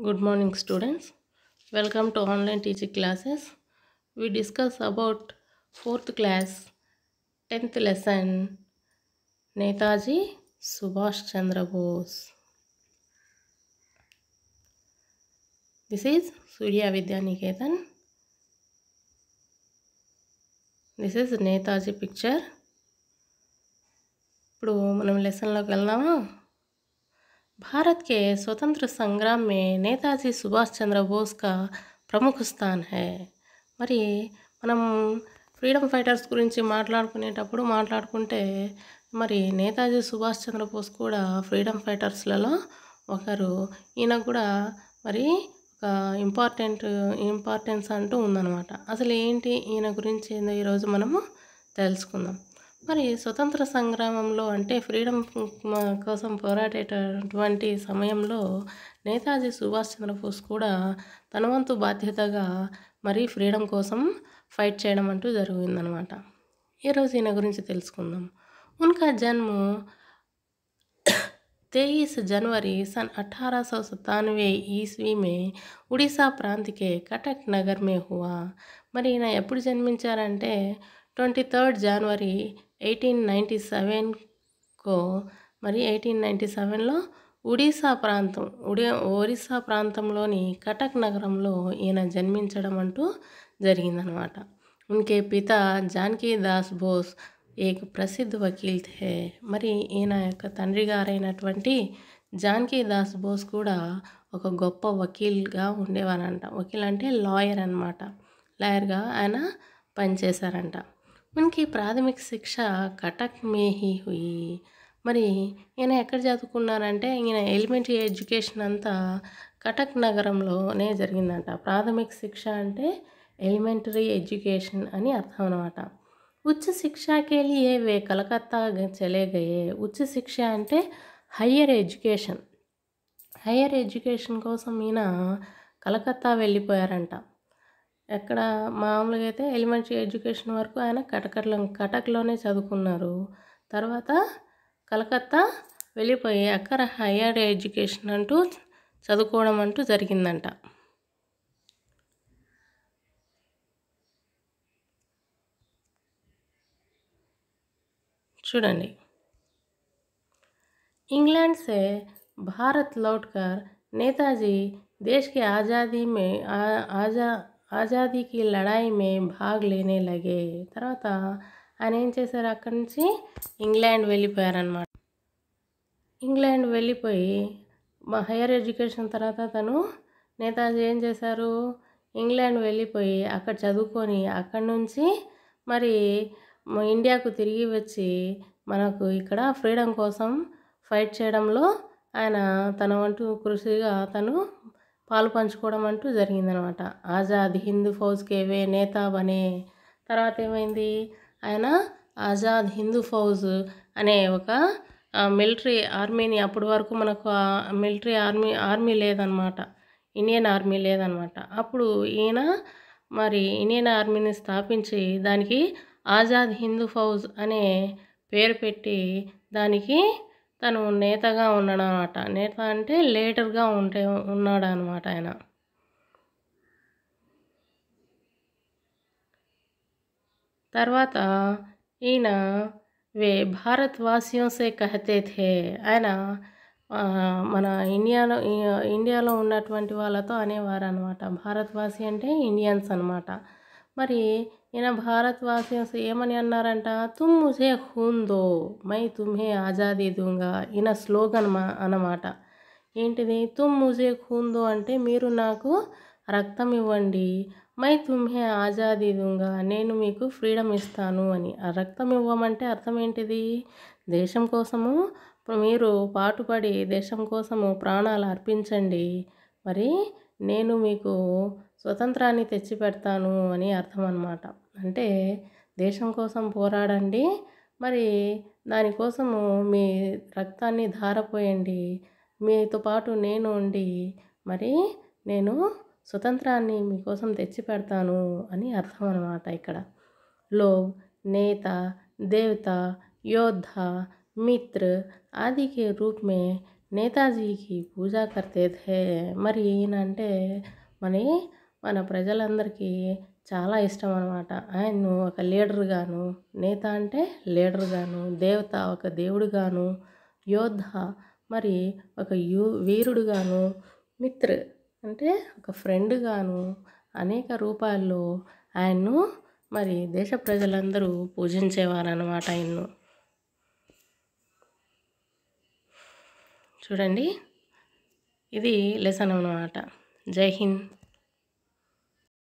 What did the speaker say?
good morning students welcome to online teaching classes we discuss about fourth class 10th lesson netaji subhash chandra bose this is surya vidya niketan this is netaji picture ఇప్పుడు మనం లెసన్లోకి వెళ్దామా भारत के स्वतंत्र संग्राम में नेताजी సుభాష్ చంద్రబోస్ का ప్రముఖ స్థాన్ హే మరి మనం ఫ్రీడమ్ ఫైటర్స్ గురించి మాట్లాడుకునేటప్పుడు మాట్లాడుకుంటే మరి నేతాజీ సుభాష్ చంద్రబోస్ కూడా ఫ్రీడమ్ ఫైటర్స్లలో ఒకరు ఈయన కూడా మరి ఒక ఇంపార్టెంట్ ఇంపార్టెన్స్ అంటూ ఉందన్నమాట అసలు ఏంటి ఈయన గురించి ఏందో ఈరోజు మనము తెలుసుకుందాం మరి స్వతంత్ర సంగ్రామంలో అంటే ఫ్రీడమ్ కోసం పోరాడేటటువంటి సమయంలో నేతాజీ సుభాష్ చంద్రబోస్ కూడా తన వంతు బాధ్యతగా మరి ఫ్రీడమ్ కోసం ఫైట్ చేయడం అంటూ జరిగిందనమాట ఈరోజు ఈయన గురించి తెలుసుకుందాం ఉన్కా జన్ము తేయిస్ జనవరి సన్ అఠారా సో सत्तानवे ईस्वी में उड़ीसा प्रांत के कटक नगर మరి ఈయన ఎప్పుడు జన్మించారంటే twenty third January eighteen ninety సెవెన్కో మరి ఎయిటీన్ నైంటీ సెవెన్లో ఒడిశా ప్రాంతం ఒడి ఒరిస్సా ప్రాంతంలోని కటక్ నగరంలో ఈయన జన్మించడం అంటూ జరిగిందనమాట ఇంకే పిత జానకీ దాస్ బోస్ ఏక ప్రసిద్ధ వకీల్ థే మరి ఈయన యొక్క తండ్రి గారైనటువంటి జానకీ దాస్ బోస్ కూడా ఒక గొప్ప వకీల్గా ఉండేవారంట వకీల్ అంటే లాయర్ అనమాట లాయర్గా ఆయన పనిచేశారంట మనకి ప్రాథమిక శిక్ష కటక్ మేహి హుయి మరి ఈయన ఎక్కడ చదువుకున్నారంటే ఈయన ఎలిమెంటరీ ఎడ్యుకేషన్ అంతా కటక్ నగరంలోనే జరిగిందంట ప్రాథమిక శిక్ష అంటే ఎలిమెంటరీ ఎడ్యుకేషన్ అని అర్థం అనమాట ఉచ్చ శిక్షకే లియే వే కలకత్తా చెలేగయే ఉచ్చ శిక్ష అంటే హయ్యర్ ఎడ్యుకేషన్ హయ్యర్ ఎడ్యుకేషన్ కోసం ఈయన కలకత్తా వెళ్ళిపోయారంట ఎక్కడ మామూలుగా అయితే ఎలిమెంటరీ ఎడ్యుకేషన్ వరకు ఆయన కటకట్లం కటక్లోనే చదువుకున్నారు తర్వాత కలకత్తా వెళ్ళిపోయి అక్కడ హయ్యర్ ఎడ్యుకేషన్ అంటూ చదువుకోవడం అంటూ జరిగిందంట చూడండి ఇంగ్లాండ్ సే భారత్ లౌట్కర్ నేతాజీ దేశ్కి ఆజాదీ మే ఆజా ఆజాదీకి లడాయి మే భాగ్ లేనే లగే తర్వాత ఆయన ఏం చేశారు అక్కడి నుంచి ఇంగ్లాండ్ వెళ్ళిపోయారనమాట ఇంగ్లాండ్ వెళ్ళిపోయి మా హైయర్ ఎడ్యుకేషన్ తర్వాత తను నేతాజీ ఏం చేశారు ఇంగ్లాండ్ వెళ్ళిపోయి అక్కడ చదువుకొని అక్కడి నుంచి మరి ఇండియాకు తిరిగి వచ్చి మనకు ఇక్కడ ఫ్రీడమ్ కోసం ఫైట్ చేయడంలో ఆయన తన వంటూ కృషిగా తను పాలు పంచుకోవడం అంటూ జరిగిందనమాట ఆజాద్ హింద్ ఫౌజ్ కేవే నేతాబ్ అనే తర్వాత ఏమైంది ఆయన ఆజాద్ హిందూ ఫౌజ్ అనే ఒక మిలిటరీ ఆర్మీని అప్పటి వరకు మనకు మిలిటరీ ఆర్మీ ఆర్మీ లేదనమాట ఇండియన్ ఆర్మీ లేదనమాట అప్పుడు ఈయన మరి ఇండియన్ ఆర్మీని స్థాపించి దానికి ఆజాద్ హిందూ ఫౌజ్ అనే పేరు పెట్టి దానికి తను నేతగా ఉన్నాడు అనమాట నేత అంటే లేటర్గా ఉంటే ఉన్నాడు అనమాట ఆయన తర్వాత ఈయన వే వాసియోసే కహతే థే ఆయన మన ఇండియాలో ఇండియాలో ఉన్నటువంటి వాళ్ళతో అనేవారు అనమాట భారత్వాసి అంటే ఇండియన్స్ అనమాట మరి ఈయన భారతవాసియన్స్ ఏమని అన్నారంట తుమ్ ముసే హుందో మై తుమ్హే ఆజాదీ దూంగా ఈయన స్లోగన్ మా అన్నమాట ఏంటిది తుమ్ ముసే ఖూన్ దో అంటే మీరు నాకు రక్తం ఇవ్వండి మై తుమ్హే ఆజాదీ దూంగా నేను మీకు ఫ్రీడమ్ ఇస్తాను అని ఆ రక్తం ఇవ్వమంటే అర్థం ఏంటిది దేశం కోసము మీరు పాటుపడి దేశం కోసము ప్రాణాలు అర్పించండి మరి నేను మీకు స్వతంత్రాన్ని తెచ్చిపెడతాను అని అర్థం అనమాట అంటే దేశం కోసం పోరాడండి మరి దానికోసము మీ రక్తాన్ని ధారపోయండి మీతో పాటు నేను ఉండి మరి నేను స్వతంత్రాన్ని మీకోసం తెచ్చి పెడతాను అని అర్థం అనమాట ఇక్కడ లో నేత దేవత యోద్ధ మిత్ర ఆదికే రూపమే నేతాజీకి పూజా కర్తే మరి ఈయన అంటే మరి మన ప్రజలందరికీ చాలా ఇష్టం అనమాట ఆయన్ను ఒక లీడర్గాను నేత అంటే లీడర్గాను దేవత ఒక దేవుడుగాను యోధ మరి ఒక యూ వీరుడుగాను మిత్ర అంటే ఒక ఫ్రెండ్గాను అనేక రూపాల్లో ఆయన్ను మరి దేశ ప్రజలందరూ పూజించేవారనమాట ఆయన్ను చూడండి ఇది లెసన్ అనమాట జై హింద్